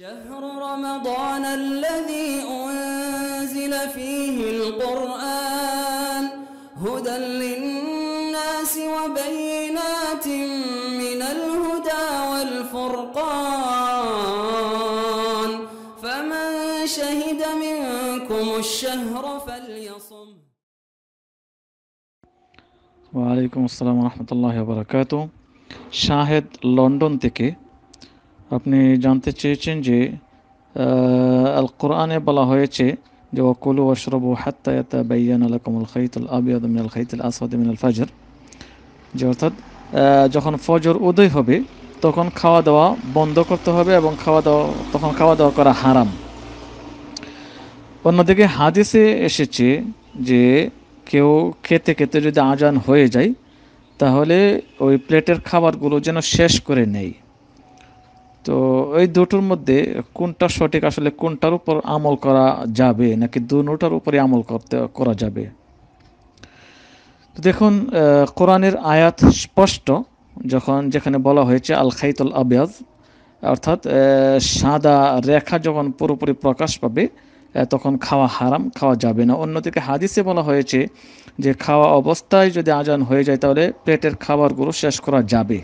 شهر رمضان الذي أنزل فيه القرآن هدى للناس وبينات من الهدى والفرقان فمن شهد منكم الشهر فليصم وعليكم السلام ورحمة الله وبركاته شاهد لندن تكي আপনি জানতে চেয়েছেন যে আল কোরআনে বলা হয়েছে যে ওকুলু ওশরবু হাত্তায়াতা বাইয়ান আল কমল খাইতুল আবিয়াদ মিনাল খাইতুল আসাদ মিনাল ফাজর যে অর্থাৎ যখন ফজর উদয় হবে তখন খাওয়া দাওয়া বন্ধ করতে হবে এবং খাওয়া দাওয়া তখন খাওয়া দাওয়া করা হারাম অন্যদিকে হাদিসে এসেছে যে কেউ খেতে খেতে যদি আজান হয়ে যায় তাহলে ওই প্লেটের খাবারগুলো যেন শেষ করে নেয় তো এই দুটোর মধ্যে কোনটা সঠিক আসলে কোনটার উপর আমল করা যাবে নাকি দুটার উপরে আমল করতে করা যাবে দেখুন কোরআনের আয়াত স্পষ্ট যখন যেখানে বলা হয়েছে আল খাইতুল আবিয়াজ অর্থাৎ সাদা রেখা যখন পুরোপুরি প্রকাশ পাবে তখন খাওয়া হারাম খাওয়া যাবে না অন্যদিকে হাদিসে বলা হয়েছে যে খাওয়া অবস্থায় যদি আজান হয়ে যায় তাহলে প্লেটের খাবারগুলো শেষ করা যাবে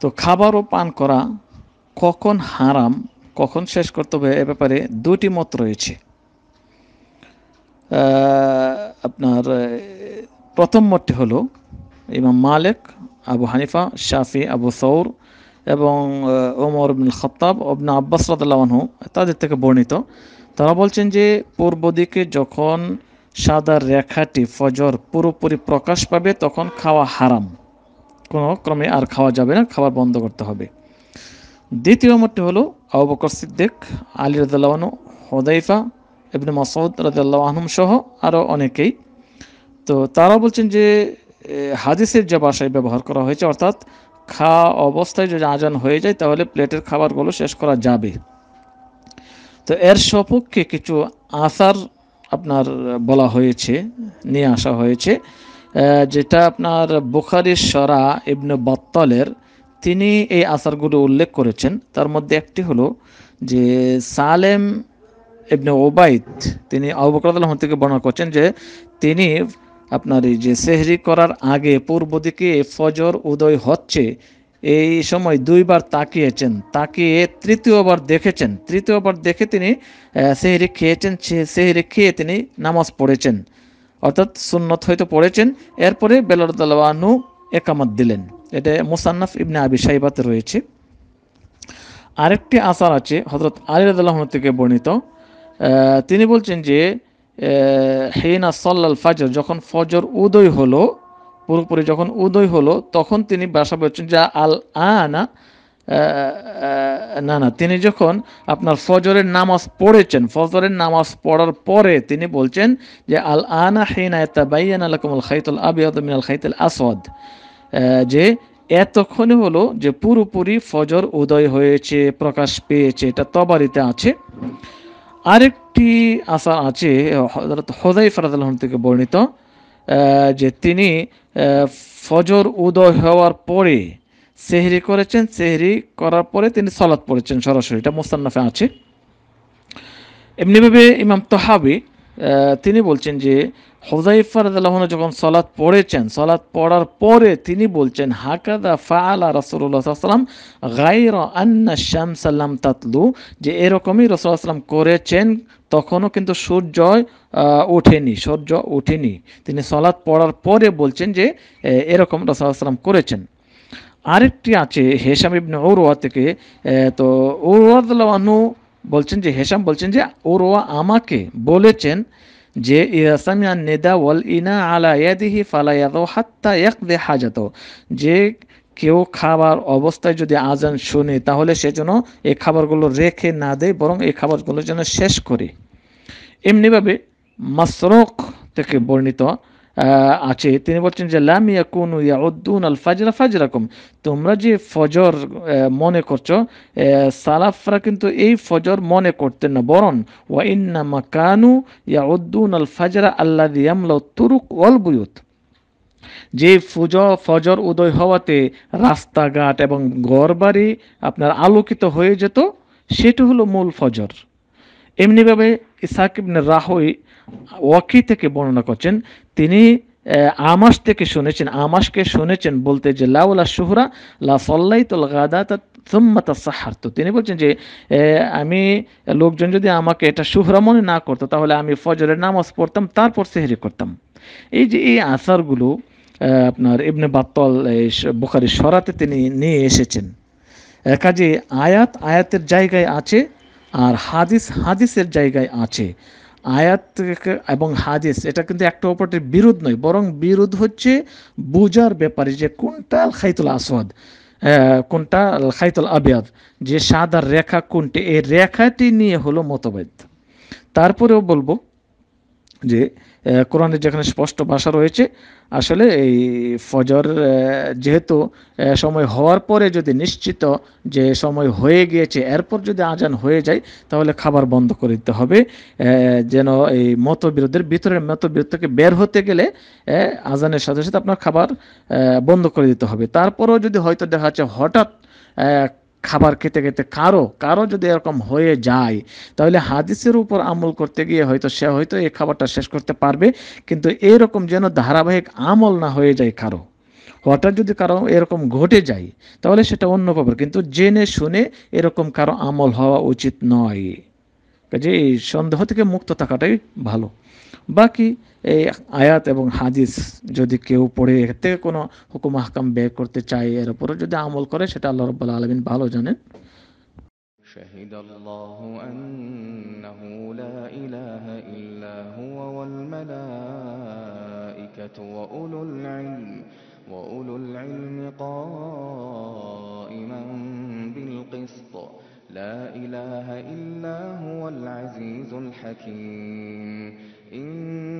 তো খাবার ও পান করা কখন হারাম কখন শেষ করতে হবে এ ব্যাপারে দুটি মত রয়েছে আপনার প্রথম মতটি হলো ইমাম মালিক আবু হানিফা শাফি আবু সৌর এবং ওমর বিন খতাব অবনা আব্বাস রাদু তাদের থেকে বর্ণিত তারা বলছেন যে পূর্ব দিকে যখন সাদা রেখাটি ফজর পুরোপুরি প্রকাশ পাবে তখন খাওয়া হারাম কোনো ক্রমে আর খাওয়া যাবে না খাবার বন্ধ করতে হবে দ্বিতীয় মতটি হলো আবু বকর সিদ্দিক আলী রাজাল্লাহন হদাইফা ইবনে মাসউদ রাজাল্লাহ আহম সহ আরও অনেকেই তো তারা বলছেন যে হাদিসের যে বাসায় ব্যবহার করা হয়েছে অর্থাৎ খাওয়া অবস্থায় যদি আজান হয়ে যায় তাহলে প্লেটের খাবারগুলো শেষ করা যাবে তো এর সপক্ষে কিছু আসার আপনার বলা হয়েছে নিয়ে আসা হয়েছে যেটা আপনার বুখারি সরা ইবনে বত্তলের তিনি এই আসারগুলো উল্লেখ করেছেন তার মধ্যে একটি হলো যে সালেম ইবনে ওবায়দ তিনি আবুকরাদাম থেকে বর্ণনা করছেন যে তিনি আপনার এই যে সেহরি করার আগে পূর্ব দিকে ফজর উদয় হচ্ছে এই সময় দুইবার তাকিয়েছেন তাকিয়ে তৃতীয়বার দেখেছেন তৃতীয়বার দেখে তিনি সেহরি খেয়েছেন সেহরি খেয়ে তিনি নামাজ পড়েছেন অর্থাৎ সুন্নত হয়তো পড়েছেন এরপরে বেলারদালু একামত দিলেন এটা মুসান্নাফ ইবনে আবি সাইবাতে রয়েছে আরেকটি আসার আছে হজরত আলী রাদাল্লাহ থেকে বর্ণিত তিনি বলছেন যে হেনা সল্লাল ফাজর যখন ফজর উদয় হলো পুরোপুরি যখন উদয় হলো তখন তিনি বাসা বলছেন যা আল আনা না না তিনি যখন আপনার ফজরের নামাজ পড়েছেন ফজরের নামাজ পড়ার পরে তিনি বলছেন যে আল আনা হেনা তাবাইয়ান খাইতুল আবিয়াদ মিনাল খাইতুল আসওয়াদ যে এতক্ষণে হলো যে পুরোপুরি ফজর উদয় হয়েছে প্রকাশ পেয়েছে এটা তবারিতে আছে আরেকটি আশা আছে হজরত হোদাই ফরাদাল থেকে বর্ণিত যে তিনি ফজর উদয় হওয়ার পরে সেহরি করেছেন সেহরি করার পরে তিনি সলাৎ পড়েছেন সরাসরি এটা মোস্তান্নাফে আছে এমনিভাবে ইমাম তহাবি তিনি বলছেন যে হজাইফার রাজাল্লাহন যখন সলাৎ পড়েছেন সলাৎ পড়ার পরে তিনি বলছেন হাকাদা ফাআলা রাসুল্লাহ সাল্লাম গাইর আন্না শ্যাম সাল্লাম তাতলু যে এরকমই রসুল্লাহ সাল্লাম করেছেন তখনও কিন্তু সূর্য ওঠেনি সূর্য ওঠেনি তিনি সলাৎ পড়ার পরে বলছেন যে এরকম রসুল্লাহ সাল্লাম করেছেন আরেকটি আছে হেসাম ইবনে ওরোয়া থেকে তো ওরোয়াদু বলছেন যে হেসাম বলছেন যে ওরোয়া আমাকে বলেছেন যে ইয়াসামিয়া নেদা ওয়াল ইনা আলা ইয়াদিহি ফালায়াদ হাত্তা এক দে হাজাত যে কেউ খাবার অবস্থায় যদি আজান শুনে তাহলে সে যেন এই খাবারগুলো রেখে না দেয় বরং এই খাবারগুলো যেন শেষ করে এমনিভাবে মাসরক থেকে বর্ণিত আছে তিনি বলছেন যে লাম ইয়াকুন ইয়াউদ্দুন আল ফাজরা ফাজরাকুম তোমরা যে ফজর মনে করছো সালাফরা কিন্তু এই ফজর মনে করতেন না বরং ওয়া ইন্না মাকানু ইয়াউদ্দুন আল ফাজরা আল্লাহ ইয়ামলা তুরুক ওয়াল বুয়ুত যে ফুজ ফজর উদয় হওয়াতে রাস্তাঘাট এবং ঘরবাড়ি আপনার আলোকিত হয়ে যেত সেটি হলো মূল ফজর এমনিভাবে ইসাকিব রাহুই ওয়াকি থেকে বর্ণনা করছেন তিনি আমাস থেকে শুনেছেন আমাসকে শুনেছেন বলতে যে লাউলা সুহরা লা সল্লাইতুল গাদা সুম্মাতা সাহার্ত তিনি বলছেন যে আমি লোকজন যদি আমাকে এটা সুহরা মনে না করতো তাহলে আমি ফজরের নামাজ পড়তাম তারপর সেহরি করতাম এই যে এই আসারগুলো আপনার ইবনে বাত্তল বুখারি সরাতে তিনি নিয়ে এসেছেন কাজে আয়াত আয়াতের জায়গায় আছে আর হাদিস হাদিসের জায়গায় আছে আয়াত এবং হাদিস এটা কিন্তু একটা অপরটির বিরোধ নয় বরং বিরোধ হচ্ছে বোঝার ব্যাপারে যে কোনটা আল খাইতুল আসওয়াদ কোনটা আল খাইতুল আবিয়াদ যে সাদার রেখা কোনটি এই রেখাটি নিয়ে হলো মতভেদ তারপরেও বলবো যে কোরআনে যেখানে স্পষ্ট ভাষা রয়েছে আসলে এই ফজর যেহেতু সময় হওয়ার পরে যদি নিশ্চিত যে সময় হয়ে গিয়েছে এরপর যদি আজান হয়ে যায় তাহলে খাবার বন্ধ করে দিতে হবে যেন এই মতবিরোধের ভিতরের মতবিরোধ থেকে বের হতে গেলে আজানের সাথে সাথে আপনার খাবার বন্ধ করে দিতে হবে তারপরেও যদি হয়তো দেখা যাচ্ছে হঠাৎ খাবার খেতে খেতে কারো কারো যদি এরকম হয়ে যায় তাহলে হাদিসের উপর আমল করতে গিয়ে হয়তো সে হয়তো এই খাবারটা শেষ করতে পারবে কিন্তু এরকম যেন ধারাবাহিক আমল না হয়ে যায় কারো হঠাৎ যদি কারো এরকম ঘটে যায় তাহলে সেটা অন্য ব্যাপার কিন্তু জেনে শুনে এরকম কারো আমল হওয়া উচিত নয় কাজে এই সন্দেহ থেকে মুক্ত থাকাটাই ভালো বাকি এই আয়াত এবং হাদিস যদি কেউ পড়ে এর থেকে কোনো হুকুম হাকাম বের করতে চায় এর উপরে যদি আমল করে সেটা আল্লাহ রব্বুল্লা আলমিন ভালো জানেন شهد الله أنه لا إله إلا هو والملائكة وأولو العلم وأولو العلم قائما بالقسط لا إله إلا هو العزيز الحكيم